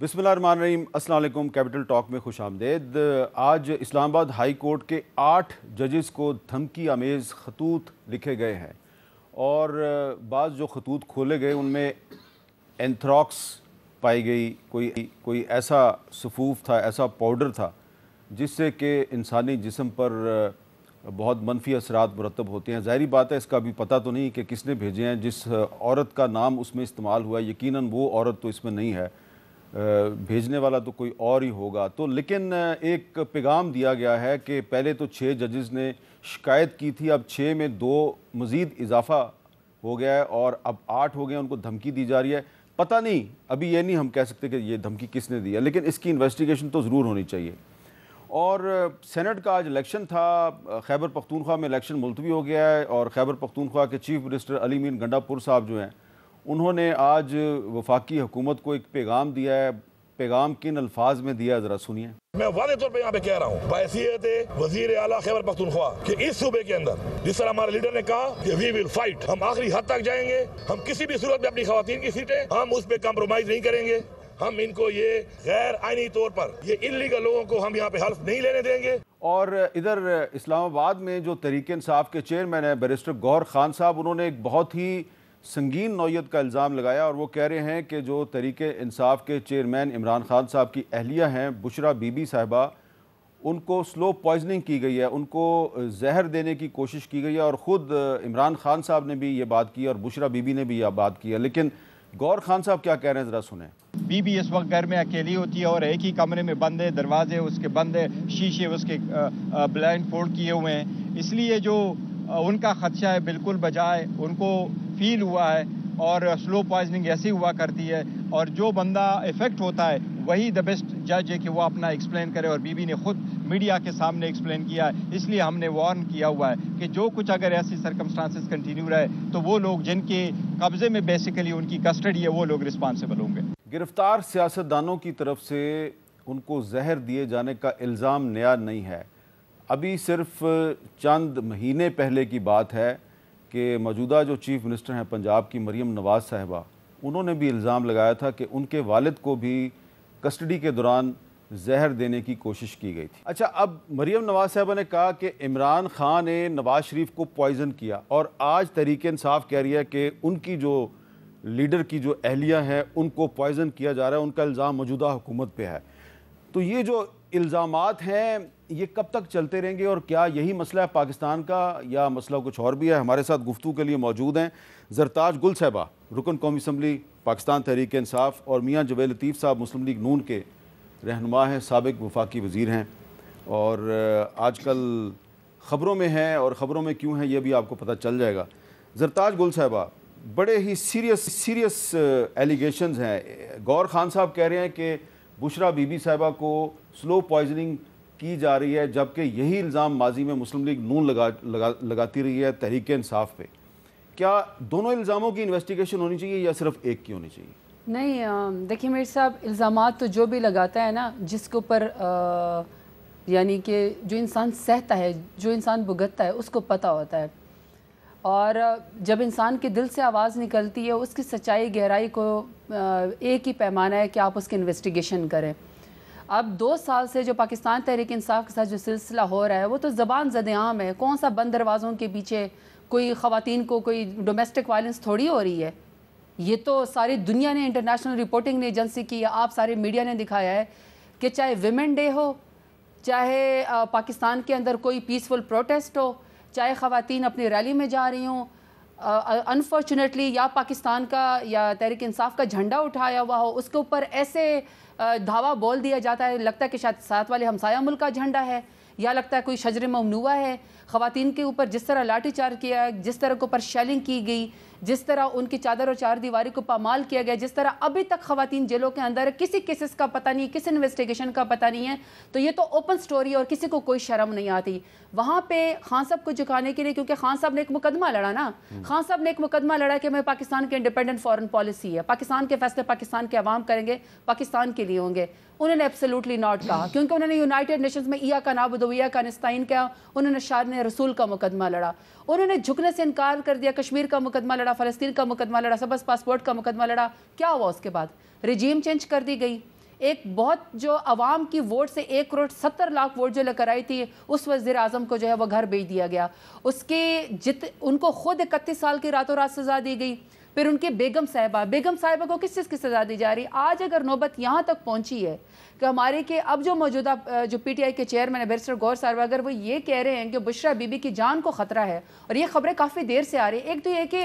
बिसमीम असल capital talk में खुश आमदेद आज इस्लामाबाद हाई कोर्ट के आठ जजेस को धमकी आमेज़ खतूत लिखे गए हैं और बाद जो खतूत खोले गए उनमें एंथ्रॉक्स पाई गई कोई कोई ऐसा सफूफ था ऐसा पाउडर था जिससे कि इंसानी जिसम पर बहुत मनफी असरात मरतब होते हैं ज़ाहरी बात है इसका अभी पता तो नहीं कि किसने भेजे हैं जिस औरत का नाम उसमें इस्तेमाल हुआ यकीनन वो औरत तो इसमें नहीं है भेजने वाला तो कोई और ही होगा तो लेकिन एक पैगाम दिया गया है कि पहले तो छः जजेस ने शिकायत की थी अब छः में दो मज़ीद इजाफा हो गया है और अब आठ हो गए उनको धमकी दी जा रही है पता नहीं अभी ये नहीं हम कह सकते कि ये धमकी किसने दी है लेकिन इसकी इन्वेस्टिगेशन तो ज़रूर होनी चाहिए और सेनेट का आज इलेक्शन था खैबर पख्तूनख्वा में इलेक्शन मुलतवी हो गया है और खैबर पख्तूनख्वा के चीफ मिनिस्टर अली मीन गंडापुर साहब जो हैं उन्होंने आज वफाकी हुकूमत को एक पैगाम दिया है पैगाम किन अल्फाज में दिया जरा सुनिए मैं वादे तौर पर यहाँ पे कह रहा हूँ वजीर आला खैबर पख्तनख्वा कि इस सूबे के अंदर जिस तरह हमारे लीडर ने कहा कि वी विल फाइट हम आखिरी हद तक जाएंगे हम किसी भी सूरत में अपनी खातन की सीटें हम उस पर कम्प्रोमाइज नहीं करेंगे हम इनको ये गैर आइनी तौर पर ये इलीगल लोगों को हम यहाँ पे हल्फ नहीं लेने देंगे और इधर इस्लामाबाद में जो तरीके इंसाफ के चेयरमैन है बैरिस्टर गौर खान साहब उन्होंने एक बहुत ही संगीन नौीयत का इल्ज़ाम लगाया और वो कह रहे हैं कि जो तरीके इंसाफ के चेयरमैन इमरान खान साहब की अहलिया हैं बुशरा बीबी साहबा उनको स्लो पॉइजनिंग की गई है उनको जहर देने की कोशिश की गई है और ख़ुद इमरान खान साहब ने भी ये बात की और बुशरा बीबी ने भी यह बात की है लेकिन गौर खान साहब क्या कह रहे हैं ज़रा सुने बीबी इस वक्त घर में अकेली होती है और एक ही कमरे में बंद है दरवाजे उसके बंद है शीशे उसके ब्लाइंड फोल्ड किए हुए हैं इसलिए जो उनका खदशा है बिल्कुल बजाय उनको फील हुआ है और स्लो पॉइजनिंग ऐसी हुआ करती है और जो बंदा इफेक्ट होता है वही द बेस्ट जज है कि वो अपना एक्सप्लेन करे और बीबी ने खुद मीडिया के सामने एक्सप्लेन किया है इसलिए हमने वार्न किया हुआ है कि जो कुछ अगर ऐसी सरकमस्टांसिस कंटिन्यू रहे तो वो लोग जिनके कब्जे में बेसिकली उनकी कस्टडी है वो लोग रिस्पॉन्सिबल होंगे गिरफ्तार सियासतदानों की तरफ से उनको जहर दिए जाने का इल्ज़ाम नया नहीं है अभी सिर्फ चंद महीने पहले की बात है कि मौजूदा जो चीफ मिनिस्टर हैं पंजाब की मरीम नवाज़ साहबा उन्होंने भी इल्ज़ाम लगाया था कि उनके वालिद को भी कस्टडी के दौरान जहर देने की कोशिश की गई थी अच्छा अब मरीम नवाज़ साहबा ने कहा कि इमरान खान ने नवाज़ शरीफ को पॉइजन किया और आज तहरीक इंसाफ कह रही है कि उनकी जो लीडर की जो अहलिया हैं उनको पॉइजन किया जा रहा है उनका इल्ज़ाम मौजूदा हुकूमत पर है तो ये जो इल्ज़ाम हैं ये कब तक चलते रहेंगे और क्या यही मसला है पाकिस्तान का या मसला कुछ और भी है हमारे साथ गुफ्तु के लिए मौजूद हैं जरताज गुल साहबा रुकन कौमी असम्बली पाकिस्तान तहरीक इंसाफ और मियाँ जवेल लतीफ़ साहब मुस्लिम लीग नून के रहनुमा हैं सबक वफाकी वज़ी हैं और आजकल ख़बरों में हैं और ख़बरों में क्यों हैं ये भी आपको पता चल जाएगा जरताज गुल साहबा बड़े ही सीरियस सीरियस एलिगेशन हैं गौर खान साहब कह रहे हैं कि बुशरा बीबी साहबा को स्लो पॉइजनिंग की जा रही है जबकि यही इल्ज़ाम माजी में मुस्लिम लीग नून लगा, लगा लगाती रही है तहरीक इंसाफ पे क्या दोनों इल्ज़ामों की इन्वेस्टिगेशन होनी चाहिए या सिर्फ एक की होनी चाहिए नहीं देखिए मेरे साहब इल्ज़ाम तो जो भी लगाता है ना जिसके ऊपर यानी कि जो इंसान सहता है जो इंसान भुगतता है उसको पता होता है और जब इंसान के दिल से आवाज़ निकलती है उसकी सच्चाई गहराई को एक ही पैमाना है कि आप उसकी इन्वेस्टिगेशन करें अब दो साल से जो पाकिस्तान तहरीक इंसाफ के साथ जो सिलसिला हो रहा है वो तो ज़बान ज़द आम है कौन सा बंद दरवाज़ों के पीछे कोई ख़वान को कोई डोमेस्टिक वायलेंस थोड़ी हो रही है ये तो सारी दुनिया ने इंटरनेशनल रिपोर्टिंग ने एजेंसी की आप सारे मीडिया ने दिखाया है कि चाहे वेमेन डे हो चाहे पाकिस्तान के अंदर कोई पीसफुल प्रोटेस्ट हो चाहे ख़वान अपनी रैली में जा रही हों अनफॉर्चुनेटली या पाकिस्तान का या तहरीक इंसाफ का झंडा उठाया हुआ हो उसके ऊपर ऐसे धावा बोल दिया जाता है लगता है कि शायद साथ वाले हमसाया मुल्क का झंडा है या लगता है कोई शजर ममनुआ है खातन के ऊपर जिस तरह लाठी किया जिस तरह के ऊपर शैलिंग की गई जिस तरह उनकी चादर और चार दीवारी को पामाल किया गया जिस तरह अभी तक खातन जेलों के अंदर किसी केसेस का पता नहीं किसी इन्वेस्टिगेशन का पता नहीं है तो ये तो ओपन स्टोरी और किसी को कोई शर्म नहीं आती वहाँ पे खान साहब को झुकाने के लिए क्योंकि खान साहब ने एक मुकदमा लड़ा ना हम्म। खान साहब ने एक मुकदमा लड़ा कि मैं पाकिस्तान की इंडिपेंडेंट फॉरन पॉलिसी है पाकिस्तान के फैसले पाकिस्तान के अवाम करेंगे पाकिस्तान के लिए होंगे उन्होंने एब्सोल्युटली नॉट कहा क्योंकि उन्होंने यूनाइटेड नेशंस में ईया का नाबुदविया कानस्तान का उन्होंने ने रसूल का मुकदमा लड़ा उन्होंने झुकने से इनकार कर दिया कश्मीर का मुकदमा लड़ा फलस्तीन का मुकदमा लड़ा सबस पासपोर्ट का मुकदमा लड़ा क्या हुआ उसके बाद रिजीम चेंज कर दी गई एक बहुत जो आवाम की वोट से एक करोड़ सत्तर लाख वोट जो लेकर आई थी उस वजीर अजम को जो है वह घर भेज दिया गया उसके जित उनको खुद इकतीस साल की रातों रात सजा दी गई फिर उनके बेगम साहिबा बेगम साहिबा को किस चीज़ की सज़ा दी जा रही है आज अगर नौबत यहाँ तक पहुँची है कि तो हमारे के अब जो मौजूदा जो पीटीआई के चेयरमैन है बैरिस्टर गौर साहब अगर वो ये कह रहे हैं कि बुशरा बीबी की जान को ख़तरा है और ये खबरें काफ़ी देर से आ रही है एक तो ये कि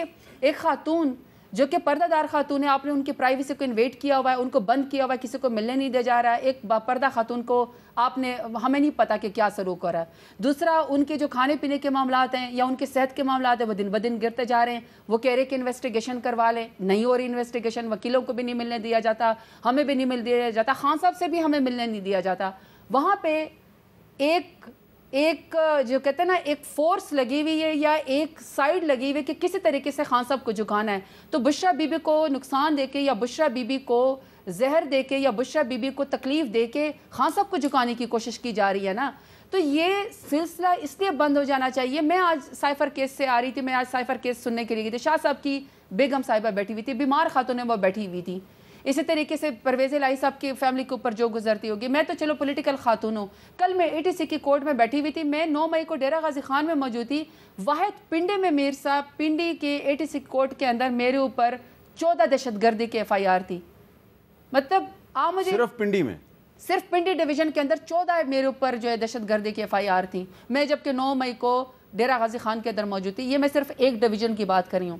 एक खातून जो कि पर्दादार खातून है आपने उनकी प्राइवेसी को इन्वेट किया हुआ है उनको बंद किया हुआ है किसी को मिलने नहीं दिया जा रहा है एक पर्दा खातून को आपने हमें नहीं पता कि क्या सलूक कर रहा है दूसरा उनके जो खाने पीने के मामला हैं या उनके सेहत के मामला हैं वो दिन ब दिन गिरते जा रहे हैं वो कह रहे कि इन्वेस्टिगेशन करवा लें नहीं हो रही इन्वेस्टिगेशन वकीलों को भी नहीं मिलने दिया जाता हमें भी नहीं मिल दिया जाता खान साहब से भी हमें मिलने नहीं दिया जाता वहाँ पर एक एक जो कहते हैं ना एक फोर्स लगी हुई है या एक साइड लगी हुई है कि किसी तरीके से खान साहब को झुकाना है तो बुशरा बीबी को नुकसान दे के या बुशरा बीबी को जहर दे के या बुशरा बीबी को तकलीफ़ दे के खान साहब को झुकाने की कोशिश की जा रही है ना तो ये सिलसिला इसलिए बंद हो जाना चाहिए मैं आज साइफर केस से आ रही थी मैं आज साइफर केस सुनने के लिए गई थी शाह साहब की बेगम साहिबा बैठी हुई थी बीमार खातों ने वह बैठी हुई थी इसी तरीके से परवेज़ लाई साहब की फैमिली के ऊपर जो गुजरती होगी मैं तो चलो पोलिटिकल खातून हूँ कल मैं ए की कोर्ट में बैठी हुई थी मैं नौ मई को डेरा गाजी खान में मौजूद थी वाहद पिंडे में मेर साहब पिंडी के ए कोर्ट के अंदर मेरे ऊपर चौदह दहशत गर्दी की एफ आई आर थी मतलब आ मुझे सिर्फ पिंडी में सिर्फ पिंडी डिवीजन के अंदर चौदह मेरे ऊपर जो है दहशत गर्दी की एफ आई आर थी मैं जबकि नौ मई को डेरा गाजी खान के अंदर मौजूद थी ये मैं सिर्फ एक डिवीजन की बात कर रही हूँ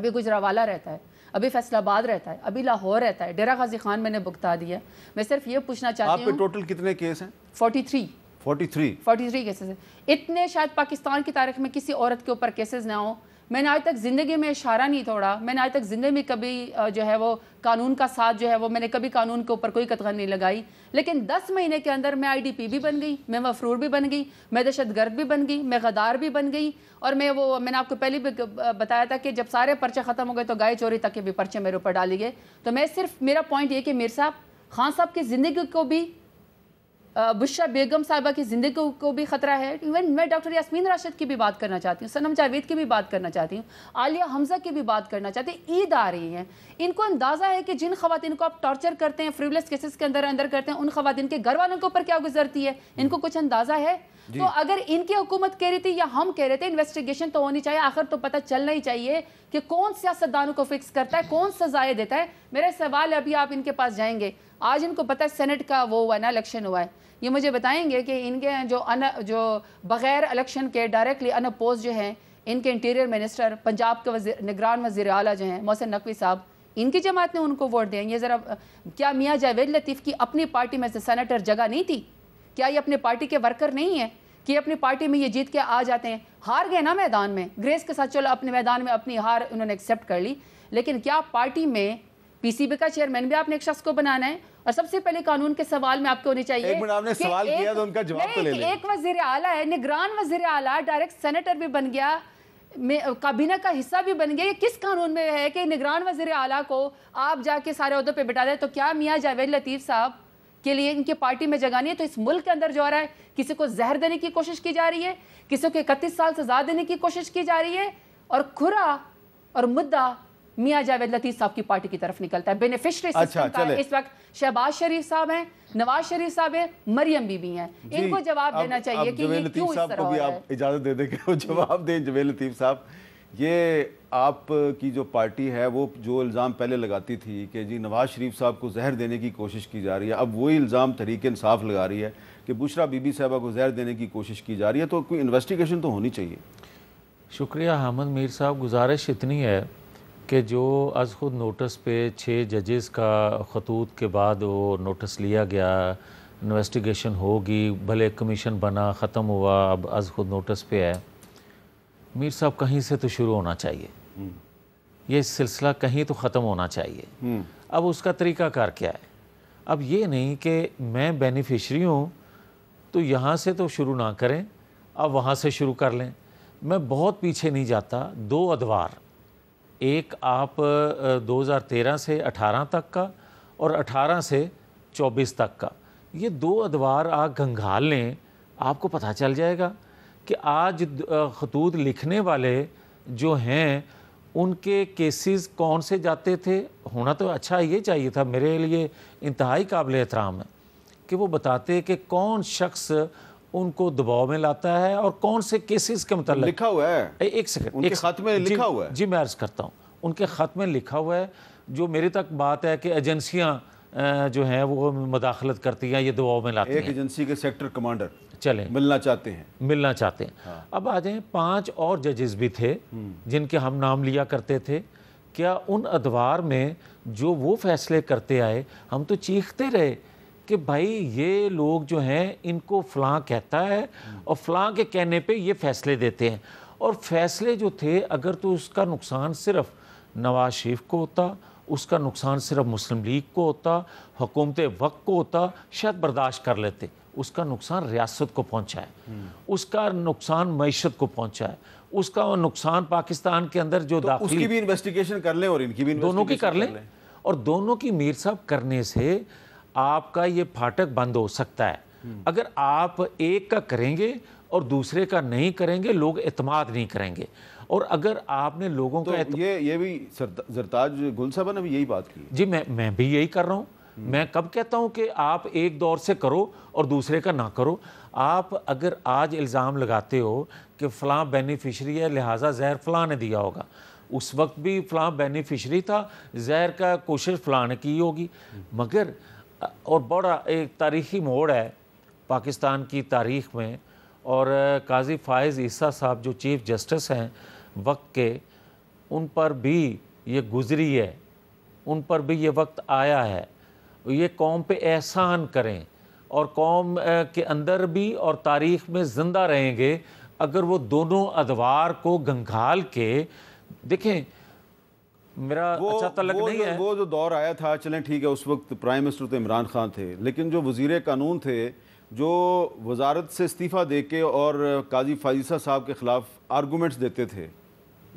अभी गुजरावाला रहता है अभी फैसलाबाद रहता है अभी लाहौर रहता है डेरा गाजी खान मैंने भुगता दिया मैं सिर्फ ये पूछना चाहती हूँ टोटल कितने केस हैं forty three forty three forty three cases हैं इतने शायद पाकिस्तान की तारीख में किसी औरत के ऊपर केसेज ना हों मैंने आज तक ज़िंदगी में इशारा नहीं तोड़ा मैंने आज तक ज़िंदगी में कभी जो है वो कानून का साथ जो है वो मैंने कभी कानून के ऊपर कोई कतगन नहीं लगाई लेकिन दस महीने के अंदर मैं आईडीपी भी बन गई मैं मफरूर भी बन गई मैं दहशतगर्द भी बन गई मैं गदार भी बन गई और मैं वो मैंने आपको पहले भी बताया था कि जब सारे पर्चे ख़त्म हो गए तो गाय चोरी तक के भी पर्चे मेरे ऊपर डाली गए तो मैं सिर्फ मेरा पॉइंट ये कि मेरे साहब खान साहब की ज़िंदगी को भी बुशरा बेगम साहिबा की ज़िंदगी को, को भी ख़तरा है इवन मैं डॉक्टर यासमीन राशिद की भी बात करना चाहती हूँ सनम जावेद की भी बात करना चाहती हूँ आलिया हमजा की भी बात करना चाहती हूँ ईद आ रही है इनको अंदाज़ा है कि जिन खातन को आप टॉर्चर करते हैं फ्रिवलेस केसेस के अंदर अंदर करते हैं उन खातन के घर वालों के ऊपर क्या गुजरती है इनको कुछ अंदाज़ा है तो अगर इनकी हुकूमत कह रही थी या हम कह रहे थे इन्वेस्टिगेशन तो होनी चाहिए आखिर तो पता चलना ही चाहिए कि कौन सियासतदानों को फिक्स करता है कौन सजाएं देता है मेरा सवाल है अभी आप इनके पास जाएंगे आज इनको पता है सेनेट का वो हुआ ना इलेक्शन हुआ है ये मुझे बताएंगे कि इनके जो अन जो बगैर इलेक्शन के डायरेक्टली अनपोज जो हैं इनके इंटीरियर मिनिस्टर पंजाब के वजी निगरान वजीर अला जो हैं मोहसिन नकवी साहब इनकी जमात ने उनको वोट दिया ये ज़रा क्या मियाँ जावेद लतीफ़ की अपनी पार्टी में से सेनेटर जगह नहीं थी क्या ये अपने पार्टी के वर्कर नहीं है कि अपनी पार्टी में ये जीत के आ जाते हैं हार गए ना मैदान में ग्रेस के साथ चलो अपने मैदान में अपनी हार उन्होंने एक्सेप्ट कर ली लेकिन क्या पार्टी में पीसीबी का चेयरमैन भी आपने एक शख्स को बनाना है और सबसे पहले कानून के सवाल में आपको होने चाहिए एक आपने सवाल एक, किया तो उनका जवाब तो ले लें एक वजीर आला है निगरान वजीर आला डायरेक्ट सेनेटर भी बन गया काबीना का हिस्सा भी बन गया ये किस कानून में है कि निगरान वजीर आला को आप जाके सारे उहदों पे बिठा दें तो क्या मियाँ जावेद लतीफ़ साहब के लिए इनके पार्टी में जगानी है तो इस मुल्क के अंदर जो आ रहा है किसी को जहर देने की कोशिश की जा रही है किसी को इकतीस साल सजा देने की कोशिश की जा रही है और खुरा और मुद्दा मियाँ जावेद लतीफ़ साहब की पार्टी की तरफ निकलता है बेनिफिशरी अच्छा, का इस वक्त शहबाज शरीफ साहब हैं नवाज शरीफ साहब हैं मरियम बीबी हैं इनको जवाब देना चाहिए कि ये क्यों इस तरह इजाज़त दे दे जवाब दें जवेद लतीफ़ साहब ये आप की जो पार्टी है वो जो इल्ज़ाम पहले लगाती थी कि जी नवाज़ शरीफ साहब को जहर देने की कोशिश की जा रही है अब वही इल्ज़ाम तरीके इंसाफ लगा रही है कि बुशरा बीबी साहबा को जहर देने की कोशिश की जा रही है तो कोई इन्वेस्टिगेशन तो होनी चाहिए शुक्रिया हामद मीर साहब गुजारिश इतनी है कि जो अज़ खुद नोटिस पे छः जजेस का खतूत के बाद वो नोटिस लिया गया इन्वेस्टिगेशन होगी भले कमीशन बना ख़त्म हुआ अब अज़ खुद नोटिस पे है मीर साहब कहीं से तो शुरू होना चाहिए ये सिलसिला कहीं तो ख़त्म होना चाहिए अब उसका तरीक़ाकार क्या है अब ये नहीं कि मैं बेनिफिशरी हूँ तो यहाँ से तो शुरू ना करें अब वहाँ से शुरू कर लें मैं बहुत पीछे नहीं जाता दो अदवार एक आप 2013 से 18 तक का और 18 से 24 तक का ये दो अदवार आप गंगाल लें आपको पता चल जाएगा कि आज खतूत लिखने वाले जो हैं उनके केसेस कौन से जाते थे होना तो अच्छा ये चाहिए था मेरे लिए इंतहाई काबिल एहतराम है कि वो बताते कि कौन शख्स उनको दबाव में लाता है और कौन से केसेस के मतलब लिखा हुआ है एक सेकंड एक खत में लिखा हुआ है जी मैं अर्ज करता हूँ उनके ख़त में लिखा हुआ है जो मेरे तक बात है कि एजेंसियाँ जो हैं वो मदाखलत करती हैं ये दबाव में लाती एक हैं एजेंसी के सेक्टर कमांडर चलें मिलना चाहते हैं मिलना चाहते हैं हाँ। अब आ जाए पांच और जजेस भी थे हम्म। जिनके हम नाम लिया करते थे क्या उन अदवार में जो वो फैसले करते आए हम तो चीखते रहे कि भाई ये लोग जो हैं इनको फलां कहता है हम्म। और फलां के कहने पे ये फैसले देते हैं और फैसले जो थे अगर तो उसका नुकसान सिर्फ नवाज शरीफ को होता उसका नुकसान सिर्फ मुस्लिम लीग को होता हुकूमत वक्त को होता शायद बर्दाश्त कर लेते उसका नुकसान रियासत को पहुंचा है उसका नुकसान मीशत को पहुंचा है उसका नुकसान पाकिस्तान के अंदर जो तो उसकी भी इन्वेस्टिगेशन कर लें और इनकी भी दोनों की कर लें ले। और दोनों की मीर साहब करने से आपका ये फाटक बंद हो सकता है हम्म। अगर आप एक का करेंगे और दूसरे का नहीं करेंगे लोग एतमाद नहीं करेंगे और अगर आपने लोगों तो का ये ये भी जरताज गुल साहब ने भी यही बात की जी मैं मैं भी यही कर रहा हूँ मैं कब कहता हूँ कि आप एक दौर से करो और दूसरे का ना करो आप अगर आज इल्ज़ाम लगाते हो कि फ़लाँ बेनिफिशरी है लिहाजा जहर फ़लाँ ने दिया होगा उस वक्त भी फ़लाँ बेनिफिशरी था जहर का कोशिश फ़लाँ ने की होगी मगर और बड़ा एक तारीखी मोड़ है पाकिस्तान की तारीख में और काजी फ़ायज़ ईसा साहब जो चीफ़ जस्टिस हैं वक्त के उन पर भी ये गुज़री है उन पर भी ये वक्त आया है ये कौम पे एहसान करें और कौम के अंदर भी और तारीख़ में ज़िंदा रहेंगे अगर वो दोनों अदवार को गंगाल के देखें मेरा वो, अच्छा तलक वो नहीं जो, है वो जो दौर आया था चलें ठीक है उस वक्त प्राइम मिनिस्टर तो इमरान खान थे लेकिन जो वजीर कानून थे जो वजारत से इस्तीफ़ा दे के और काजी फाजिसा साहब के ख़िलाफ़ आर्गूमेंट्स देते थे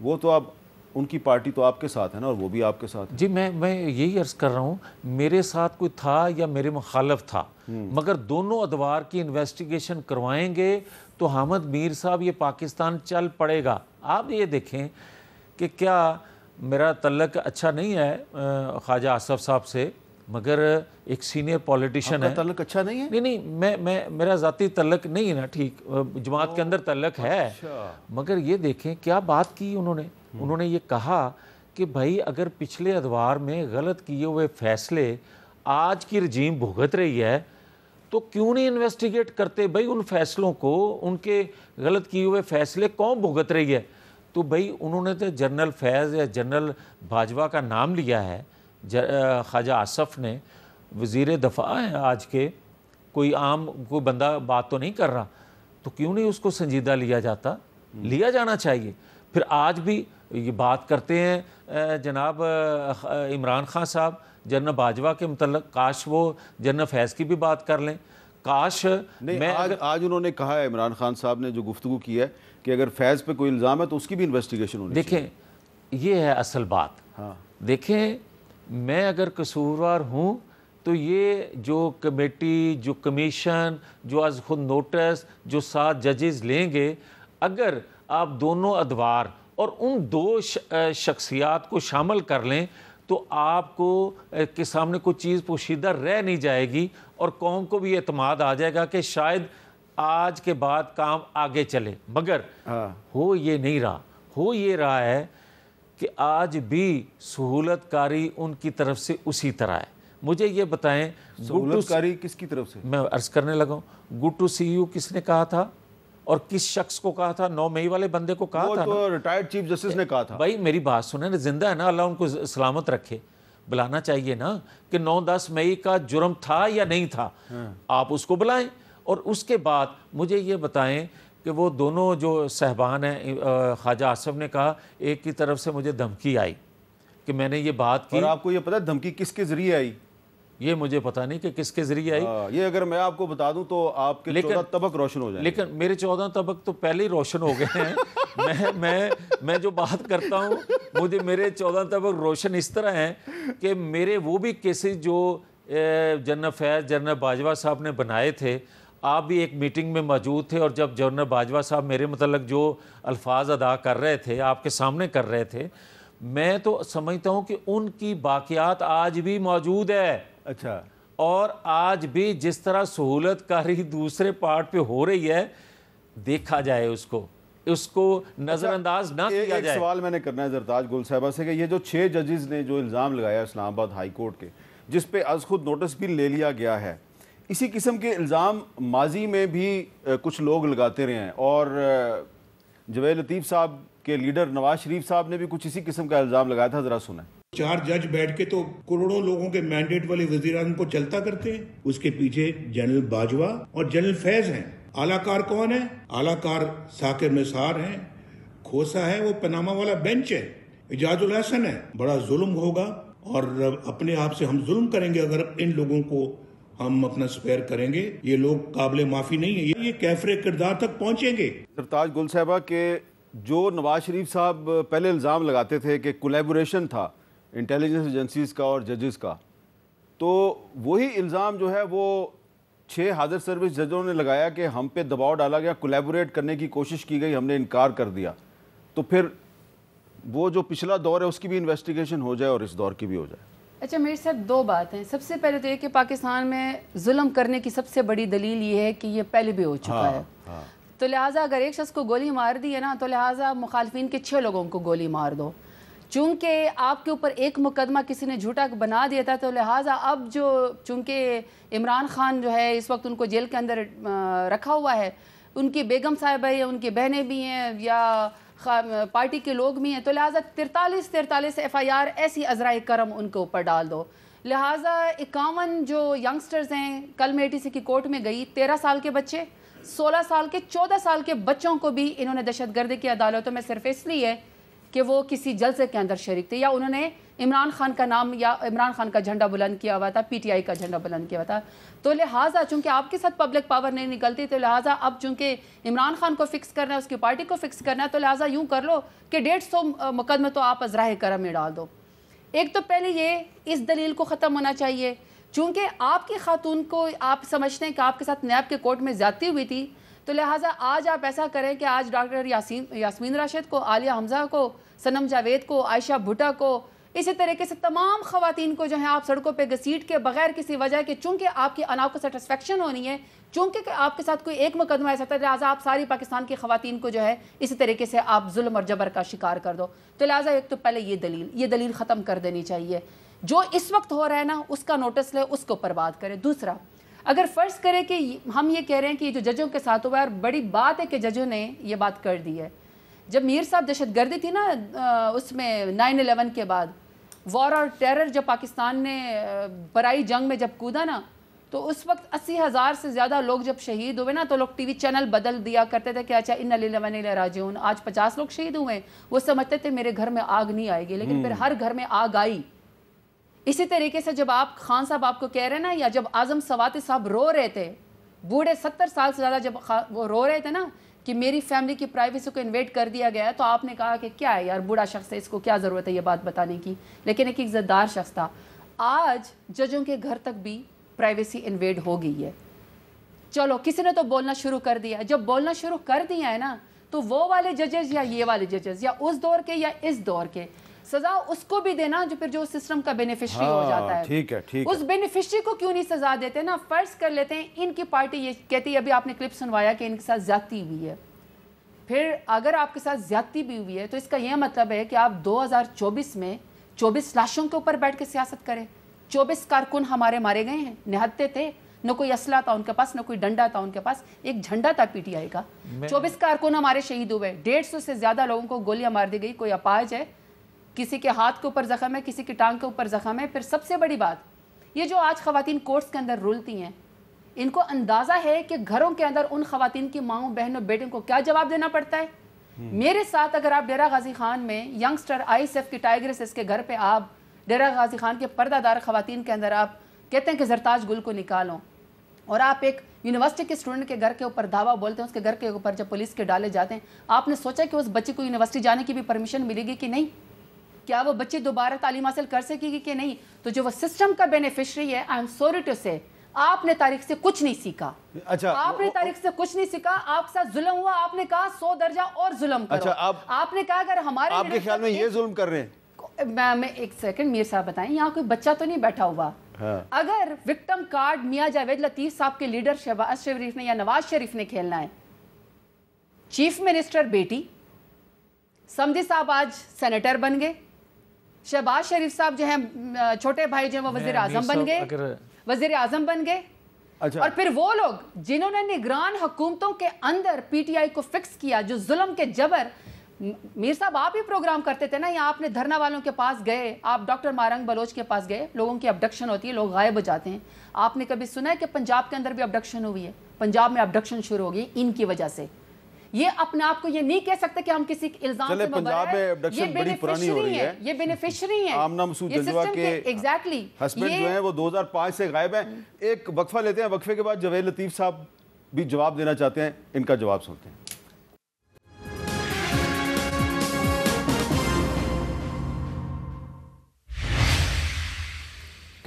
वो तो आप उनकी पार्टी तो आपके साथ है ना और वो भी आपके साथ है। जी मैं मैं यही अर्ज़ कर रहा हूँ मेरे साथ कोई था या मेरे मुखालफ था हम्म। मगर दोनों अदवार की इन्वेस्टिगेशन करवाएंगे तो हामद मीर साहब ये पाकिस्तान चल पड़ेगा आप ये देखें कि क्या मेरा तल्लक अच्छा नहीं है ख्वाजा आसफ साहब से मगर एक सीनियर पॉलिटिशियन है तल्लक अच्छा नहीं है नहीं नहीं मैं मैं मेरा ज़ाती तल्लक नहीं है ना ठीक जमात के अंदर तल्लक है अच्छा। मगर ये देखें क्या बात की उन्होंने हम्म। उन्होंने ये कहा कि भाई अगर पिछले अदवार में गलत किए हुए फैसले आज की रजीम भुगत रही है तो क्यों नहीं इन्वेस्टिगेट करते भाई उन फैसलों को उनके गलत किए हुए फैसले कौन भुगत रही है तो भाई उन्होंने तो जनरल फैज़ या जनरल बाजवा का नाम लिया है ख्वाजा आसफ़ ने वज़ी दफ़ा है आज के कोई आम कोई बंदा बात तो नहीं कर रहा तो क्यों नहीं उसको संजीदा लिया जाता हम्म। लिया जाना चाहिए फिर आज भी ये बात करते हैं जनाब इमरान खान साहब जनरल बाजवा के मतलब काश वो जनरल फैज़ की भी बात कर लें काश नहीं मैं आज, अगर... आज उन्होंने कहा है इमरान खान साहब ने जो गुफ्तु की है कि अगर फैज़ पे कोई इल्ज़ाम है तो उसकी भी इन्वेस्टिगेशन होनी देखें ये है असल बात हाँ देखें मैं अगर कसूरवार हूँ तो ये जो कमेटी जो कमीशन जो आज खुद नोटिस जो सात जजेस लेंगे अगर आप दोनों अदवार और उन दो शख्सियात को शामिल कर लें तो आपको के सामने कोई चीज़ पोशीदा रह नहीं जाएगी और कौम को भी अतमाद आ जाएगा कि शायद आज के बाद काम आगे चले मगर हाँ। हो ये नहीं रहा हो ये रहा है कि आज भी सहूलतकारी उनकी तरफ से उसी तरह है मुझे ये बताएं सहूलतकारी किसकी तरफ से मैं अर्ज करने लगा गुड टू सी यू किसने कहा था और किस शख्स को कहा था नौ मई वाले बंदे को कहा था तो रिटायर्ड चीफ जस्टिस ने कहा था भाई मेरी बात सुने ना जिंदा है ना अल्लाह उनको सलामत रखे बुलाना चाहिए ना कि नौ दस मई का जुर्म था या नहीं था हाँ। आप उसको बुलाएं और उसके बाद मुझे ये बताएं कि वो दोनों जो सहबान हैं ख्वाजा आसफ ने कहा एक की तरफ से मुझे धमकी आई कि मैंने ये बात की और आपको ये पता धमकी किसके ज़रिए आई ये मुझे पता नहीं कि किसके ज़रिए आई हाँ, ये अगर मैं आपको बता दूं तो आपके लेकिन तबक रोशन हो जाए लेकिन मेरे चौदह तबक तो पहले ही रोशन हो गए हैं मैं मैं मैं जो बात करता हूँ मुझे मेरे चौदह तबक रोशन इस तरह हैं कि मेरे वो भी केसेस जो जनरल फैज जनरल बाजवा साहब ने बनाए थे आप भी एक मीटिंग में मौजूद थे और जब जनरल बाजवा साहब मेरे मतलब जो अल्फाज अदा कर रहे थे आपके सामने कर रहे थे मैं तो समझता हूँ कि उनकी बाकियात आज भी मौजूद है अच्छा और आज भी जिस तरह सहूलत कारी दूसरे पार्ट पे हो रही है देखा जाए उसको उसको अच्छा, नज़रअंदाज ना ए, किया एक जाए सवाल मैंने करना है जरताज गुल साहबा से कि ये जो छः जजेज ने जो इल्ज़ाम लगाया इस्लामाबाद हाई कोर्ट के जिस पे आज खुद नोटिस भी ले लिया गया है इसी किस्म के इल्ज़ाम माजी में भी कुछ लोग लगाते रहे हैं और जवेद लतीफ़ साहब के लीडर नवाज शरीफ साहब ने भी कुछ इसी किस्म का इल्ज़ाम लगाया था ज़रा सुना चार जज बैठ के तो करोड़ों लोगों के मैंडेट वाले वजीरान को चलता करते हैं उसके पीछे जनरल बाजवा और जनरल फैज हैं आलाकार कौन है आलाकार साकिर निसार हैं खोसा है वो पनामा वाला बेंच है इजाजुल हसन है बड़ा जुल्म होगा और अपने आप से हम जुल्म करेंगे अगर इन लोगों को हम अपना स्पेयर करेंगे ये लोग काबिल माफी नहीं है ये कैफरे किरदार तक पहुंचेंगे सरताज गुल साहबा के जो नवाज शरीफ साहब पहले इल्ज़ाम लगाते थे कि कोलेबोरेशन था इंटेलिजेंस एजेंसीज का और जजेस का तो वही इल्ज़ाम जो है वो छः हाजिर सर्विस जजों ने लगाया कि हम पे दबाव डाला गया कोलेबोरेट करने की कोशिश की गई हमने इनकार कर दिया तो फिर वो जो पिछला दौर है उसकी भी इन्वेस्टिगेशन हो जाए और इस दौर की भी हो जाए अच्छा मेरे साथ दो बात है सबसे पहले तो ये कि पाकिस्तान में जुल्म करने की सबसे बड़ी दलील ये है कि ये पहले भी हो चुका हाँ, है हाँ। तो लिहाजा अगर एक शख्स को गोली मार दी है ना तो लिहाजा मुखालफी के छः लोगों को गोली मार दो चूँकि आपके ऊपर एक मुकदमा किसी ने झूठा बना दिया था तो लिहाजा अब जो चूँकि इमरान खान जो है इस वक्त उनको जेल के अंदर रखा हुआ है उनकी बेगम साहिबा है उनकी बहनें भी हैं या पार्टी के लोग भी हैं तो लिहाजा तिरतालीस तिरतालीस एफ आई आर ऐसी अजरा करम उनके ऊपर डाल दो लिहाजा इक्यावन जो यंगस्टर्स हैं कल मे टी सी की कोर्ट में गई तेरह साल के बच्चे सोलह साल के चौदह साल के बच्चों को भी इन्होंने दहशत गर्दी की अदालतों में सिर्फ इसलिए कि वो किसी जलसे के अंदर शरीक थे या उन्होंने इमरान खान का नाम या इमरान खान का झंडा बुलंद किया हुआ था पीटीआई का झंडा बुलंद किया हुआ था तो लिहाजा चूंकि आपके साथ पब्लिक पावर नहीं निकलती तो लिहाजा अब चूंकि इमरान खान को फिक्स करना है उसकी पार्टी को फिक्स करना है तो लिहाजा यूँ कर लो कि डेढ़ सौ मुकदमे तो आप अजरा करम में डाल दो एक तो पहले ये इस दलील को ख़त्म होना चाहिए चूँकि आपकी खातून को आप समझते हैं कि आपके साथ नैब के कोर्ट में ज़्यादती हुई थी तो लिहाजा आज आप ऐसा करें कि आज डॉक्टर यासीन यासमीन राशिद को आलिया हमजा को सनम जावेद को आयशा भुटा को इसी तरीके से तमाम खातन को जो है आप सड़कों पर घसीट के बगैर किसी वजह के चूँकि आपकी अना को सेटिसफेक्शन होनी है चूँकि आपके साथ कोई एक मुकदमा ऐसा था लिहाजा आप सारी पाकिस्तान की खातन को जो है इसी तरीके से आप जुल्म और जबर का शिकार कर दो तो लिहाजा एक तो पहले ये दलील ये दलील ख़त्म कर देनी चाहिए जो इस वक्त हो रहा है ना उसका नोटिस ले उसको पर बात करें दूसरा अगर फ़र्ज़ करें कि हम ये कह रहे हैं कि जो जजों के साथ हुआ है और बड़ी बात है कि जजों ने ये बात कर दी है जब मीर साहब दहशत गर्दी थी ना उसमें नाइन अलेवन के बाद वॉर और टेरर जब पाकिस्तान ने बराई जंग में जब कूदा ना तो उस वक्त अस्सी हज़ार से ज़्यादा लोग जब शहीद हुए ना तो लोग टीवी चैनल बदल दिया करते थे कि अच्छा इन वन राजून आज पचास लोग शहीद हुए वो समझते थे मेरे घर में आग नहीं आएगी लेकिन फिर हम्म। हर घर में आग आई इसी तरीके से जब आप खान साहब आपको कह रहे हैं ना या जब आज़म सवाती साहब रो रहे थे बूढ़े सत्तर साल से ज़्यादा जब वो रो रहे थे ना कि मेरी फैमिली की प्राइवेसी को इन्वेट कर दिया गया है तो आपने कहा कि क्या है यार बूढ़ा शख्स है इसको क्या ज़रूरत है ये बात बताने की लेकिन एक इज्जतदार शख्स था आज जजों के घर तक भी प्राइवेसी इन्वेड हो गई है चलो किसी ने तो बोलना शुरू कर दिया जब बोलना शुरू कर दिया है ना तो वो वाले जजेस या ये वाले जजेस या उस दौर के या इस दौर के सजा उसको भी देना जो फिर जो सिस्टम का बेनिफिशरी हाँ, हो जाता है ठीक है ठीक उस बेनिफिशरी को क्यों नहीं सजा देते ना फर्ज कर लेते हैं इनकी पार्टी ये कहती है अभी आपने क्लिप सुनवाया कि इनके साथ ज्यादती हुई है फिर अगर आपके साथ ज्यादती भी हुई है तो इसका यह मतलब है कि आप दो में चौबीस लाशों के ऊपर बैठ के सियासत करें चौबीस कारकुन हमारे मारे गए हैं निहत्ते थे न कोई असला था उनके पास न कोई डंडा था उनके पास एक झंडा था पीटीआई का चौबीस कारकुन हमारे शहीद हुए डेढ़ सौ से ज्यादा लोगों को गोलियां मार दी गई कोई अपाज है किसी के हाथ के ऊपर ज़ख़म है किसी की टांग के ऊपर ज़ख़म है फिर सबसे बड़ी बात ये जो आज ख़वान कोर्ट्स के अंदर रुलती हैं इनको अंदाज़ा है कि घरों के अंदर उन खातन की माओ बहनों बेटियों को क्या जवाब देना पड़ता है हम्म। मेरे साथ अगर आप डेरा गाजी खान में यंगस्टर आई सेफ की टाइग्रेस के घर पे आप डेरा गाजी खान के पर्दादार ख़वान के अंदर आप कहते हैं कि जरताज गुल को निकालो और आप एक यूनिवर्सिटी के स्टूडेंट के घर के ऊपर धावा बोलते हैं उसके घर के ऊपर जब पुलिस के डाले जाते हैं आपने सोचा कि उस बच्चे को यूनिवर्सिटी जाने की भी परमिशन मिलेगी कि नहीं क्या वो बच्चे दोबारा तालीम हासिल कर सकेगी कि नहीं तो जो वो सिस्टम का बेनिफिशरी है आई एम सॉरी टू से आपने तारीख से कुछ नहीं सीखा अच्छा आपने तारीख से कुछ नहीं सीखा आपके साथ जुलम हुआ आपने कहा सौ दर्जा और जुलम करो अच्छा, आप, आपने कहा अगर हमारे आपके ख्याल में ये जुलम कर रहे हैं मैं, मैं एक सेकंड मीर साहब बताएं यहाँ कोई बच्चा तो नहीं बैठा हुआ हाँ। अगर विक्टम कार्ड मियाँ जावेद लतीफ साहब के लीडर शहबाज शरीफ ने या नवाज शरीफ ने खेलना है चीफ मिनिस्टर बेटी समझी साहब आज सेनेटर बन गए शहबाज शरीफ साहब जो हैं छोटे भाई जो हैं वो वजीर आजम बन गए वजीर आजम बन गए अच्छा। और फिर वो लोग जिन्होंने निगरान हुकूमतों के अंदर पीटीआई को फिक्स किया जो जुल्म के जबर मीर साहब आप ही प्रोग्राम करते थे ना यहाँ आपने धरना वालों के पास गए आप डॉक्टर मारंग बलोच के पास गए लोगों की अबडक्शन होती है लोग गायब हो जाते हैं आपने कभी सुना है कि पंजाब के अंदर भी अबडक्शन हुई है पंजाब में अबडक्शन शुरू हो गई इनकी वजह से ये अपने आप को ये नहीं कह सकते कि हम किसी इल्जाम से पंजाब में अब्डक्शन बड़ी पुरानी हो रही है ये बेनिफिशियरी है आमना मसूद जजवा के एग्जैक्टली हस्बैंड जो है वो 2005 से गायब हैं एक वक्फा लेते हैं वक्फे के बाद जवेद लतीफ साहब भी जवाब देना चाहते हैं इनका जवाब सुनते हैं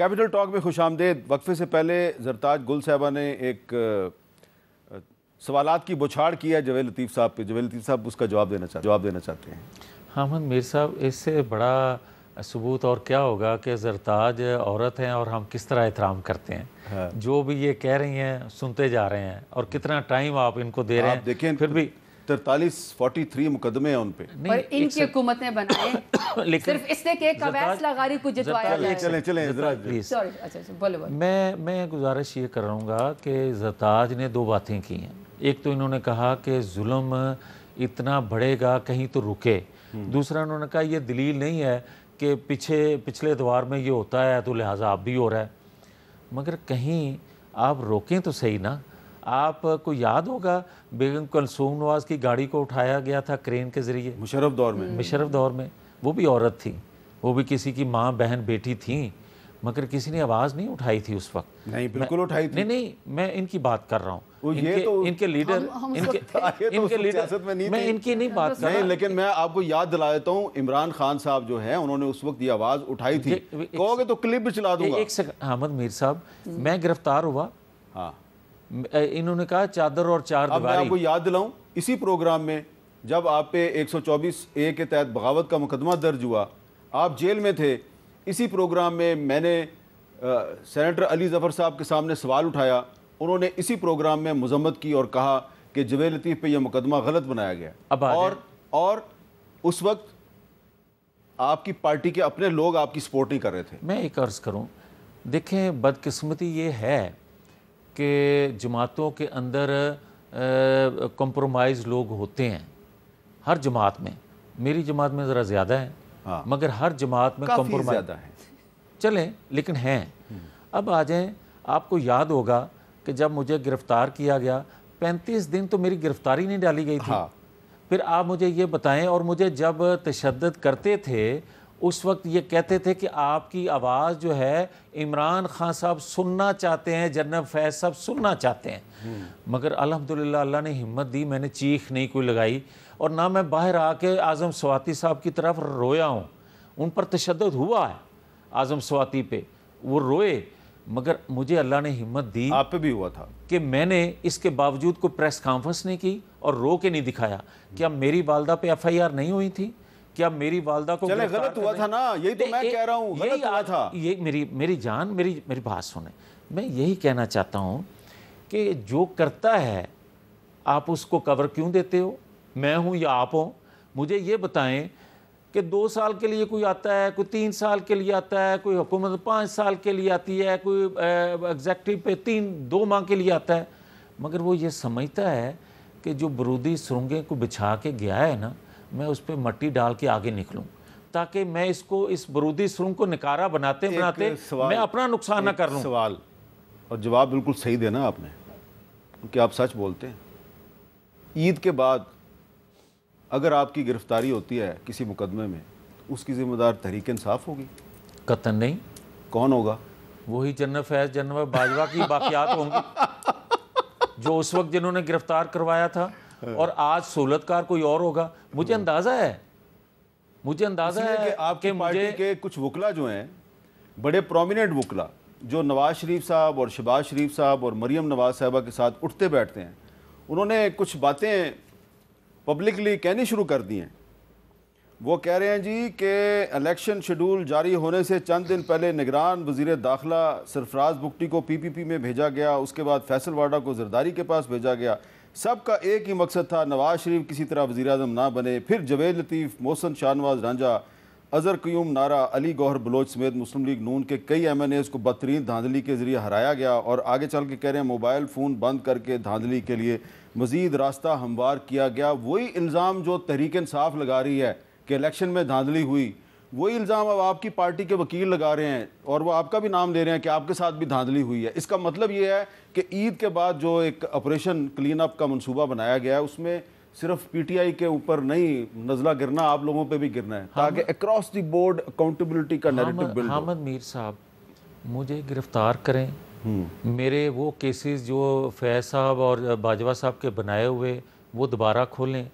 कैपिटल टॉक में खुश आमदेद वक्फे से पहले जरताज गुल साहबा ने एक सवाल की बौछाड़ किया जवेद लतीफ़ साहब पे जवेद लतीफ़ साहब उसका जवाब देना चाहते जवाब देना चाहते हैं हामद मीर साहब इससे बड़ा सबूत और क्या होगा कि जरताज औरत हैं और हम किस तरह एहतराम करते हैं हाँ। जो भी ये कह रही हैं सुनते जा रहे हैं और कितना टाइम आप इनको दे रहे हैं देखें फिर भी तरतालीस फोर्टी थ्री मुकदमे हैं उन इनकी हुकूमत ने बनाए लेकिन अच्छा, अच्छा, मैं मैं गुजारिश ये करूँगा कि जरताज ने दो बातें की हैं एक तो इन्होंने कहा कि जुल्म इतना बढ़ेगा कहीं तो रुके हम्म। दूसरा उन्होंने कहा यह दलील नहीं है कि पीछे पिछले दौर में ये होता है तो लिहाजा आप भी हो रहा है मगर कहीं आप रोकें तो सही ना आपको याद होगा बेगम कलसूम नवाज की गाड़ी को उठाया गया था क्रेन के ज़रिए मुशरफ दौर में मुशरफ दौर में वो भी औरत थी वो भी किसी की माँ बहन बेटी थी मगर किसी ने आवाज़ नहीं उठाई थी उस वक्त नहीं बिल्कुल उठाई थी नहीं नहीं मैं इनकी बात कर रहा हूँ इनके, तो इनके लीडर हम, हम इनके, तो इनके लीडर में नहीं मैं इनकी नहीं बात कर रहा लेकिन मैं आपको याद दिला देता हूँ इमरान खान साहब जो हैं उन्होंने उस वक्त ये आवाज़ उठाई थी कहोगे तो क्लिप भी चला दूंगा एक सेकंड अहमद मीर साहब मैं गिरफ्तार हुआ हाँ इन्होंने कहा चादर और चार आपको याद दिलाऊ इसी प्रोग्राम में जब आप पे 124 ए के तहत बगावत का मुकदमा दर्ज हुआ आप जेल में थे इसी प्रोग्राम में मैंने सेनेटर अली ज़फ़र साहब के सामने सवाल उठाया उन्होंने इसी प्रोग्राम में मजम्मत की और कहा कि जवेद लतीफ़ पर यह मुकदमा गलत बनाया गया अब और और उस वक्त आपकी पार्टी के अपने लोग आपकी सपोर्ट नहीं कर रहे थे मैं एक अर्ज़ करूँ देखें बदकस्मती ये है कि जमातों के अंदर कंप्रोमाइज लोग होते हैं हर जमात में मेरी जमात में ज़रा ज़्यादा है हाँ। मगर हर जमात में कॉम्प्रोमाइज है चलें लेकिन हैं अब आ जाएं आपको याद होगा कि जब मुझे गिरफ्तार किया गया पैंतीस दिन तो मेरी गिरफ्तारी नहीं डाली गई थी हाँ। फिर आप मुझे ये बताएं और मुझे जब तशद करते थे उस वक्त ये कहते थे कि आपकी आवाज़ जो है इमरान खान साहब सुनना चाहते हैं जन्नब फैज साहब सुनना चाहते हैं हम्म। मगर अलहमदिल्ला अल्लाह ने हिम्मत दी मैंने चीख नहीं कोई लगाई और ना मैं बाहर आके आज़म स्वाति साहब की तरफ रोया हूँ उन पर तशद हुआ है आज़म स्वाति पे वो रोए मगर मुझे अल्लाह ने हिम्मत दी आप पे भी हुआ था कि मैंने इसके बावजूद कोई प्रेस कॉन्फ्रेंस नहीं की और रो के नहीं दिखाया क्या मेरी वालदा पे एफ नहीं हुई थी क्या मेरी वालदा को चले गलत हुआ था ना यही तो मैं कह रहा हूँ यही हुआ था ये मेरी मेरी जान मेरी मेरी बात सुने मैं यही कहना चाहता हूँ कि जो करता है आप उसको कवर क्यों देते हो मैं हूँ या आप हो मुझे ये बताएं कि दो साल के लिए कोई आता है कोई तीन साल के लिए आता है कोई हुकूमत पाँच साल के लिए आती है कोई एग्जैक्टिव पे तीन दो माह के लिए आता है मगर वो ये समझता है कि जो बरूदी सुरंगें को बिछा के गया है ना मैं उस पर मट्टी डाल के आगे निकलूँ ताकि मैं इसको इस बरूदी सुरंग को निकारा बनाते बनाते मैं अपना नुकसान ना कर लूँ सवाल और जवाब बिल्कुल सही देना आपने क्योंकि आप सच बोलते हैं ईद के बाद अगर आपकी गिरफ्तारी होती है किसी मुकदमे में उसकी जिम्मेदार तहरीक इंसाफ होगी कतन नहीं कौन होगा वही जन्नत फैज जन्नत बाजवा की बाकियात होंगी जो उस वक्त जिन्होंने गिरफ्तार करवाया था हाँ। और आज सहूलतकार कोई और होगा मुझे हाँ। अंदाज़ा है मुझे अंदाज़ा है कि आपके मुझे के कुछ वकला जो हैं बड़े प्रोमिनेंट वकला जो नवाज शरीफ साहब और शबाज शरीफ साहब और मरीम नवाज साहबा के साथ उठते बैठते हैं उन्होंने कुछ बातें पब्लिकली कहनी शुरू कर दी हैं वो कह रहे हैं जी कि इलेक्शन शेड्यूल जारी होने से चंद दिन पहले निगरान वजीर दाखिला सरफराज बुकटी को पी पी पी में भेजा गया उसके बाद फैसलवाडा को जरदारी के पास भेजा गया सब का एक ही मकसद था नवाज शरीफ किसी तरह वजी अजम ना बने फिर जवेद लतीफ़ मोहसन शाहनवाज रांझा अज़र क्यूम नारा अली गौहर बलोच समेत मुस्लिम लीग नून के कई एम एन एज़ को बदतरीन धांधली के ज़रिए हराया गया और आगे चल के कह रहे हैं मोबाइल फ़ोन बंद करके धांधली के लिए मज़ीद रास्ता हमवार किया गया वही इल्ज़ाम जो तहरीक साफ लगा रही है कि इलेक्शन में धांधली हुई वही इल्ज़ाम अब आपकी पार्टी के वकील लगा रहे हैं और वो आपका भी नाम ले रहे हैं कि आपके साथ भी धांधली हुई है इसका मतलब ये है कि ईद के बाद जो एक ऑपरेशन क्लीन अप का मनसूबा बनाया गया है उसमें सिर्फ पीटीआई के ऊपर नहीं नजला गिरना आप लोगों पे भी गिरना है ताकि अक्रॉस दी बोर्ड अकाउंटेबिलिटी का नैरेटिव बिल्ड हामद मीर साहब मुझे गिरफ्तार करें हम्म। मेरे वो केसेस जो फैज साहब और बाजवा साहब के बनाए हुए वो दोबारा खोलें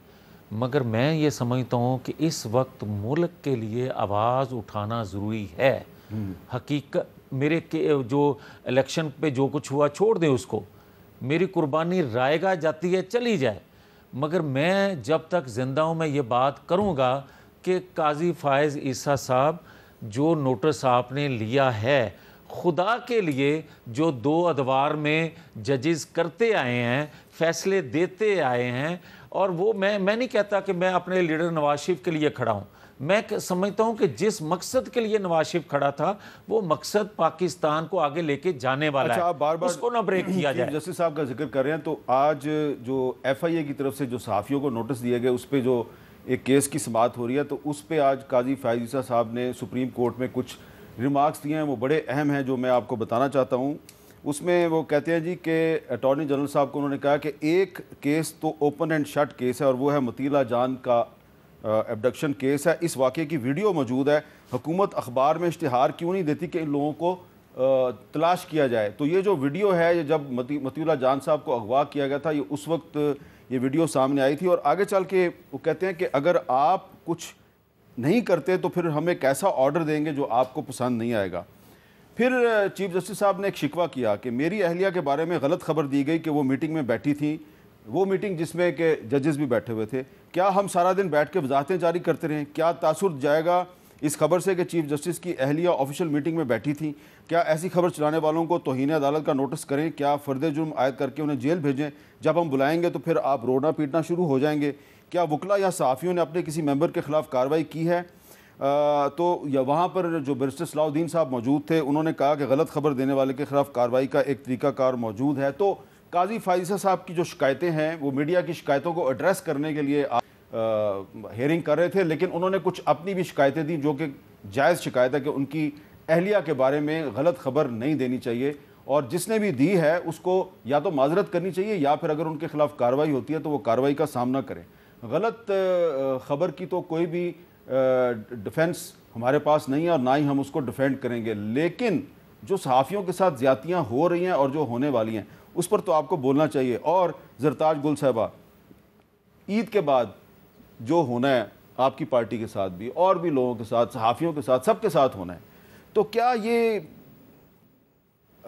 मगर मैं ये समझता हूँ कि इस वक्त मुल्क के लिए आवाज़ उठाना ज़रूरी है हम्म। हकीकत मेरे के जो इलेक्शन पे जो कुछ हुआ छोड़ दें उसको मेरी कुर्बानी रायगा जाती है चली जाए मगर मैं जब तक ज़िंदा हूँ मैं ये बात करूँगा कि काजी फ़ायज़ ईसा साहब जो नोटिस आपने लिया है खुदा के लिए जो दो अदवार में जजेस करते आए हैं फैसले देते आए हैं और वो मैं मैं नहीं कहता कि मैं अपने लीडर नवाज शरीफ के लिए खड़ा हूँ मैं समझता हूँ कि जिस मकसद के लिए नवाज शरीफ खड़ा था वो मकसद पाकिस्तान को आगे लेके जाने वाला अच्छा, है बार बार उसको ना ब्रेक किया जाए जस्टिस साहब का जिक्र कर रहे हैं तो आज जो एफ आई ए की तरफ से जो सहाफ़ियों को नोटिस दिया गया उस पर जो एक केस की समात हो रही है तो उस पर आज काजी फ़ायदीसा साहब ने सुप्रीम कोर्ट में कुछ रिमार्क्स दिए हैं वो बड़े अहम हैं जो मैं आपको बताना चाहता हूँ उसमें वो कहते हैं जी कि अटॉर्नी जनरल साहब को उन्होंने कहा कि एक केस तो ओपन एंड शट केस है और वो है मतीला जान का एबडक्शन केस है इस वाक़े की वीडियो मौजूद है हुकूमत अखबार में इश्तहार क्यों नहीं देती कि इन लोगों को तलाश किया जाए तो ये जो वीडियो है ये जब मती मतीला जान साहब को अगवा किया गया था ये उस वक्त ये वीडियो सामने आई थी और आगे चल के वो कहते हैं कि अगर आप कुछ नहीं करते तो फिर हमें कैसा ऑर्डर देंगे जो आपको पसंद नहीं आएगा फिर चीफ जस्टिस साहब ने एक शिकवा किया कि मेरी अहलिया के बारे में गलत खबर दी गई कि वो मीटिंग में बैठी थी वो मीटिंग जिसमें के जजेस भी बैठे हुए थे क्या हम सारा दिन बैठ के वजाहतें जारी करते रहें क्या तासुर जाएगा इस खबर से कि चीफ जस्टिस की अहलिया ऑफिशियल मीटिंग में बैठी थी क्या ऐसी खबर चलाने वालों को तोहन अदालत का नोटिस करें क्या फर्द जुर्म आयद करके उन्हें जेल भेजें जब हम बुलाएंगे तो फिर आप रोना पीटना शुरू हो जाएंगे क्या वकला या सहाफ़ियों ने अपने किसी मेंबर के खिलाफ कार्रवाई की है तो वहाँ पर जो सलाउद्दीन साहब मौजूद थे उन्होंने कहा कि गलत खबर देने वाले के खिलाफ कार्रवाई का एक तरीकाकार मौजूद है तो काजी फाइजा साहब की जो शिकायतें हैं वो मीडिया की शिकायतों को एड्रेस करने के लिए आ, हेरिंग कर रहे थे लेकिन उन्होंने कुछ अपनी भी शिकायतें दी जो कि जायज़ शिकायत है कि उनकी अहलिया के बारे में गलत खबर नहीं देनी चाहिए और जिसने भी दी है उसको या तो माजरत करनी चाहिए या फिर अगर उनके खिलाफ कार्रवाई होती है तो वो कार्रवाई का सामना करें गलत खबर की तो कोई भी डिफेंस हमारे पास नहीं है और ना ही हम उसको डिफेंड करेंगे लेकिन जो सहाफ़ियों के साथ ज़्यादतियाँ हो रही हैं और जो होने वाली हैं उस पर तो आपको बोलना चाहिए और जरताज गुल साहबा ईद के बाद जो होना है आपकी पार्टी के साथ भी और भी लोगों के साथ सहाफ़ियों के साथ सबके साथ होना है तो क्या ये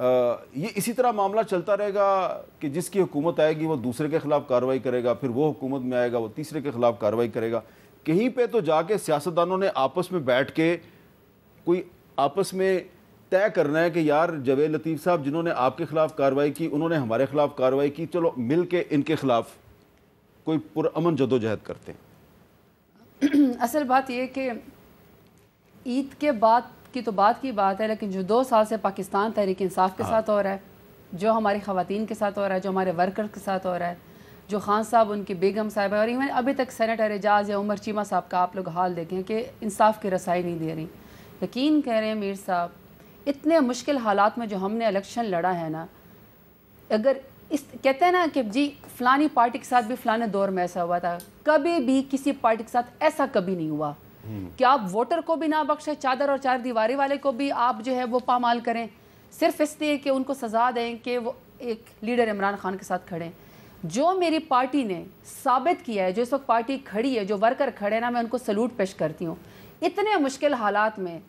आ, ये इसी तरह मामला चलता रहेगा कि जिसकी हुकूमत आएगी वो दूसरे के ख़िलाफ़ कार्रवाई करेगा फिर वो हुकूमत में आएगा वो तीसरे के ख़िलाफ़ कार्रवाई करेगा कहीं पे तो जाके सियासतदानों ने आपस में बैठ के कोई आपस में तय करना है कि यार जवेद लतीफ़ साहब जिन्होंने आपके ख़िलाफ़ कार्रवाई की उन्होंने हमारे ख़िलाफ़ कार्रवाई की चलो मिल के इनके ख़िलाफ़ कोई पुरान जदोजहद करते हैं असल बात यह कि ईद के बाद की तो बात की बात है लेकिन जो दो साल से पाकिस्तान तहरीक इंसाफ के हाँ। साथ हो रहा है जो हमारी ख़वान के साथ हो रहा है जो हमारे वर्कर के साथ हो रहा है जो खान साहब उनकी बेगम साहब है और इवन अभी तक सैनटर एजाज या उमर चीमा साहब का आप लोग हाल देखें कि इंसाफ की रसाई नहीं दे रही यकीन कह रहे हैं मीर साहब इतने मुश्किल हालात में जो हमने इलेक्शन लड़ा है ना अगर इस कहते हैं ना कि जी फ़लानी पार्टी के साथ भी फ़लाने दौर में ऐसा हुआ था कभी भी किसी पार्टी के साथ ऐसा कभी नहीं हुआ हम्म। कि आप वोटर को भी ना बख्शे चादर और चार दीवारी वाले को भी आप जो है वो पामाल करें सिर्फ इसलिए कि उनको सजा दें कि वो एक लीडर इमरान खान के साथ खड़े हैं जो मेरी पार्टी ने साबित किया है जो इस वक्त पार्टी खड़ी है जो वर्कर खड़े ना मैं उनको सलूट पेश करती हूँ इतने मुश्किल हालात में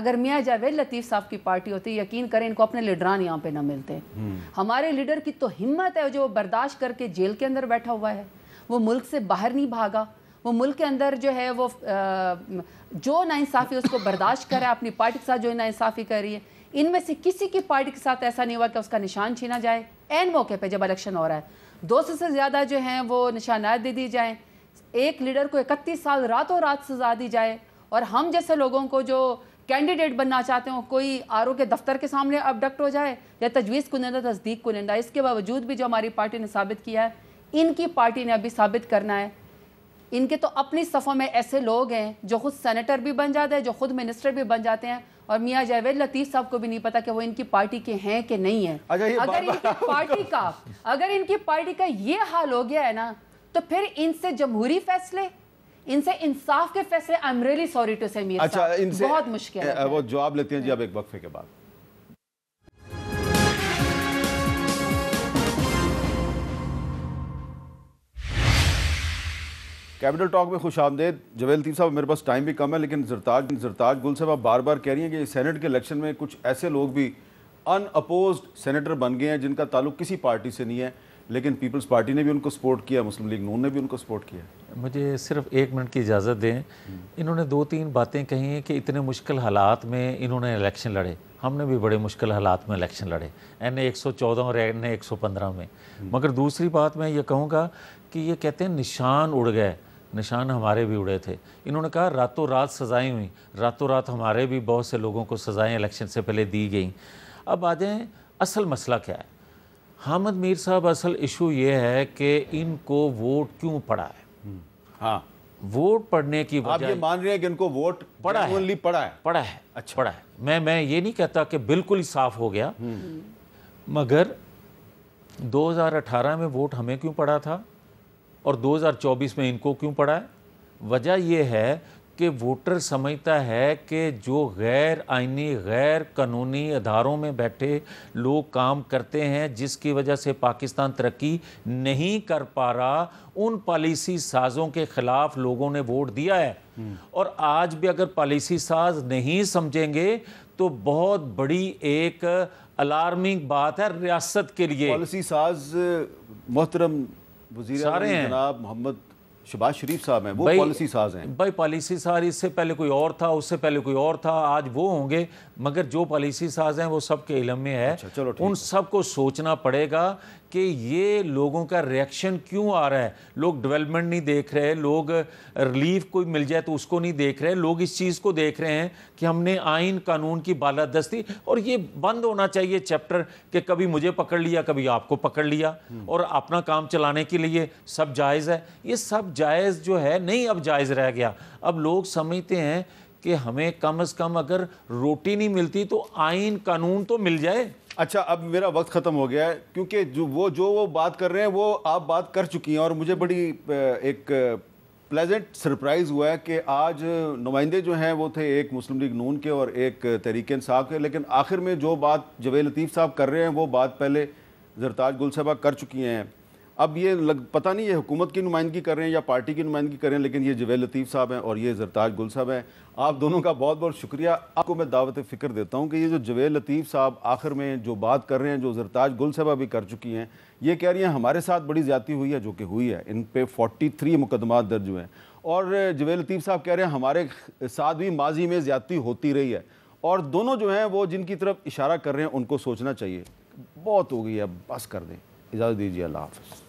अगर मियाँ जावेद लतीफ़ साहब की पार्टी होती यकीन करें इनको अपने लीडरान यहाँ पे ना मिलते हम्म। हमारे लीडर की तो हिम्मत है जो बर्दाश्त करके जेल के अंदर बैठा हुआ है वो मुल्क से बाहर नहीं भागा वो मुल्क के अंदर जो है वो जो नाइंसाफ़ी उसको बर्दाश्त है अपनी पार्टी के साथ जो नाइंसाफ़ी कर रही है इनमें से किसी की पार्टी के साथ ऐसा नहीं हुआ कि उसका निशान छीना जाए एन मौके पर जब इलेक्शन हो रहा है दो सौ से ज़्यादा जो हैं वो निशानात दे दी जाएँ एक लीडर को इकतीस साल रातों रात सजा दी जाए और हम जैसे लोगों को जो कैंडिडेट बनना चाहते हो कोई आर के दफ्तर के सामने अपडक्ट हो जाए या तजवीज़ कुनंदा तस्दीक कुनंदा इसके बावजूद भी जो हमारी पार्टी ने साबित किया है इनकी पार्टी ने अभी साबित करना है इनके तो अपनी सफ़ों में ऐसे लोग हैं जो खुद सेनेटर भी बन जाते हैं जो खुद मिनिस्टर भी बन जाते हैं और मियाँ जावेद लतीफ़ साहब को भी नहीं पता कि वो इनकी पार्टी के हैं कि नहीं है अच्छा, अगर इनकी पार्टी का अगर इनकी पार्टी का ये हाल हो गया है ना तो फिर इनसे जमहूरी फैसले इनसे इंसाफ के फैसले I am really sorry to say मियाँ अच्छा बहुत मुश्किल है वो जवाब लेते हैं जी अब एक वक्फे के बाद कैपिटल टॉक में खुश आमदेद जवेल तीन साहब मेरे पास टाइम भी कम है लेकिन जरताज जरताज गुल साहब आप बार बार कह रही हैं कि सेनेट के इलेक्शन में कुछ ऐसे लोग भी अनअपोज सेनेटर बन गए हैं जिनका ताल्लुक किसी पार्टी से नहीं है लेकिन पीपल्स पार्टी ने भी उनको सपोर्ट किया मुस्लिम लीग नून ने भी उनको सपोर्ट किया मुझे सिर्फ एक मिनट की इजाज़त दें हम्म। इन्होंने दो तीन बातें कही हैं कि इतने मुश्किल हालात में इन्होंने इलेक्शन लड़े हमने भी बड़े मुश्किल हालात में इलेक्शन लड़े एन ए एक सौ चौदह और एन ए एक सौ पंद्रह में हम्म। मगर दूसरी बात मैं ये कहूँगा कि ये कहते हैं निशान उड़ गए निशान हमारे भी उड़े थे इन्होंने कहा रातों रात सजाएं हुई रातों रात हमारे भी बहुत से लोगों को सजाएं इलेक्शन से पहले दी गई अब आ जाएँ असल मसला क्या है हामद मीर साहब असल इशू ये है कि इनको वोट क्यों पड़ा है हम्म, हाँ वोट पड़ने की आप ये मान रहे हैं कि इनको वोट पड़ा है पड़ा है पड़ा है अच्छा पड़ा है मैं मैं ये नहीं कहता कि बिल्कुल ही साफ हो गया हम्म। मगर 2018 में वोट हमें क्यों पड़ा था और 2024 में इनको क्यों पड़ा है वजह यह है कि वोटर समझता है कि जो गैर आइनी गैर कानूनी अधारों में बैठे लोग काम करते हैं जिसकी वजह से पाकिस्तान तरक्की नहीं कर पा रहा उन पॉलिसी साजों के ख़िलाफ़ लोगों ने वोट दिया है हम्म। और आज भी अगर पॉलिसी साज नहीं समझेंगे तो बहुत बड़ी एक अलार्मिंग बात है रियासत के लिए पॉलिसी साज मोहतरम वजीर सारे हैं मोहम्मद शबाज शरीफ साहब हैं वो पॉलिसी साज हैं भाई पॉलिसी साज इससे पहले कोई और था उससे पहले कोई और था आज वो होंगे मगर जो पॉलिसी साज हैं वो सब के इलम में है अच्छा, चलो उन सबको सोचना पड़ेगा कि ये लोगों का रिएक्शन क्यों आ रहा है लोग डेवलपमेंट नहीं देख रहे लोग रिलीफ कोई मिल जाए तो उसको नहीं देख रहे लोग इस चीज़ को देख रहे हैं कि हमने आइन कानून की बालादस्ती और ये बंद होना चाहिए चैप्टर कि कभी मुझे पकड़ लिया कभी आपको पकड़ लिया हम्म। और अपना काम चलाने के लिए सब जायज़ है ये सब जायज़ जो है नहीं अब जायज़ रह गया अब लोग समझते हैं कि हमें कम से कम अगर रोटी नहीं मिलती तो आइन कानून तो मिल जाए अच्छा अब मेरा वक्त ख़त्म हो गया है क्योंकि जो वो जो वो बात कर रहे हैं वो आप बात कर चुकी हैं और मुझे बड़ी एक प्लेजेंट सरप्राइज़ हुआ है कि आज नुमाइंदे जो हैं वो थे एक मुस्लिम लीग नून के और एक तहरीक साहब के लेकिन आखिर में जो बात जवेद लतीफ़ साहब कर रहे हैं वो बात पहले जरताज गुल साहबा कर चुकी हैं अब ये लग, पता नहीं ये हुकूमत की नुमाइंदगी कर रहे हैं या पार्टी की नुमाइंदगी कर रहे हैं लेकिन ये जवेल लतीफ़ साहब हैं और ये जरताज गुल साहब हैं आप दोनों का बहुत बहुत शुक्रिया आपको मैं दावत फ़िक्र देता हूँ कि ये जो जवेल लतीफ़ साहब आखिर में जो बात कर रहे हैं जो जरताज गुल साहब अभी कर चुकी हैं ये कह रही हैं हमारे साथ बड़ी ज़्यादा हुई है जो कि हुई है इन पर फोटी थ्री मुकदमा दर्ज हुए हैं और जवेल लतीफ़ साहब कह रहे हैं हमारे साथ भी माजी में ज़्यादती होती रही है और दोनों जो हैं वो जिनकी तरफ इशारा कर रहे हैं उनको सोचना चाहिए बहुत हो गई है बस कर दें इजाज़त दीजिए अल्लाह हाफ़